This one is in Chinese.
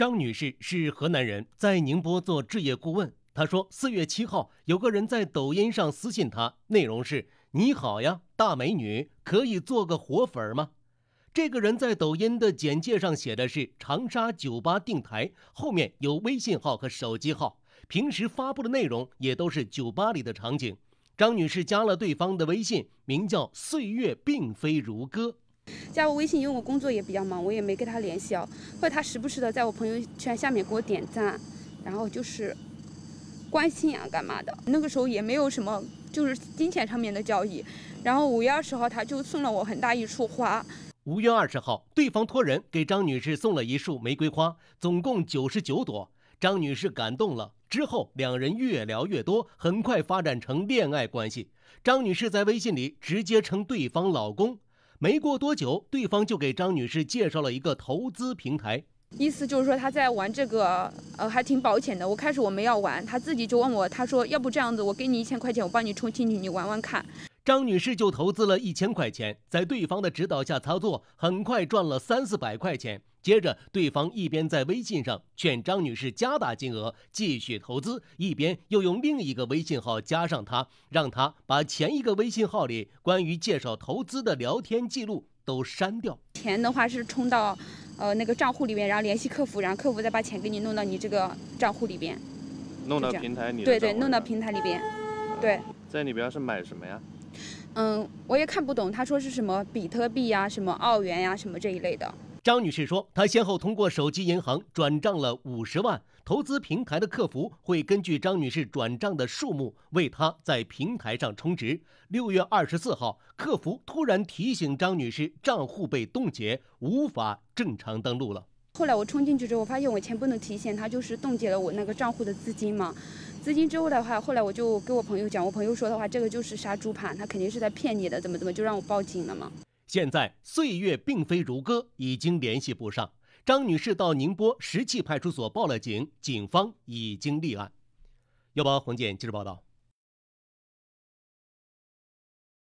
张女士是河南人，在宁波做置业顾问。她说，四月七号有个人在抖音上私信她，内容是：“你好呀，大美女，可以做个活粉吗？”这个人在抖音的简介上写的是“长沙酒吧定台”，后面有微信号和手机号。平时发布的内容也都是酒吧里的场景。张女士加了对方的微信，名叫“岁月并非如歌”。加我微信，因为我工作也比较忙，我也没跟他联系啊。或者他时不时的在我朋友圈下面给我点赞，然后就是关心啊干嘛的。那个时候也没有什么就是金钱上面的交易。然后五月二十号，他就送了我很大一束花。五月二十号，对方托人给张女士送了一束玫瑰花，总共九十九朵。张女士感动了，之后两人越聊越多，很快发展成恋爱关系。张女士在微信里直接称对方老公。没过多久，对方就给张女士介绍了一个投资平台，意思就是说他在玩这个，呃，还挺保险的。我开始我没要玩，他自己就问我，他说要不这样子，我给你一千块钱，我帮你充进去，你玩玩看。张女士就投资了一千块钱，在对方的指导下操作，很快赚了三四百块钱。接着，对方一边在微信上劝张女士加大金额继续投资，一边又用另一个微信号加上她，让她把前一个微信号里关于介绍投资的聊天记录都删掉。钱的话是充到，呃，那个账户里面，然后联系客服，然后客服再把钱给你弄到你这个账户里边，弄到平台里。对对，弄到平台里边。对，在里边是买什么呀？嗯，我也看不懂，他说是什么比特币呀，什么澳元呀，什么这一类的。张女士说，她先后通过手机银行转账了五十万，投资平台的客服会根据张女士转账的数目为她在平台上充值。六月二十四号，客服突然提醒张女士账户被冻结，无法正常登录了。后来我冲进去之后，我发现我钱不能提现，它就是冻结了我那个账户的资金嘛。资金之后的话，后来我就跟我朋友讲，我朋友说的话，这个就是杀猪盘，他肯定是在骗你的，怎么怎么就让我报警了嘛。现在岁月并非如歌，已经联系不上张女士，到宁波石器派出所报了警，警方已经立案。幺八黄健接着报道。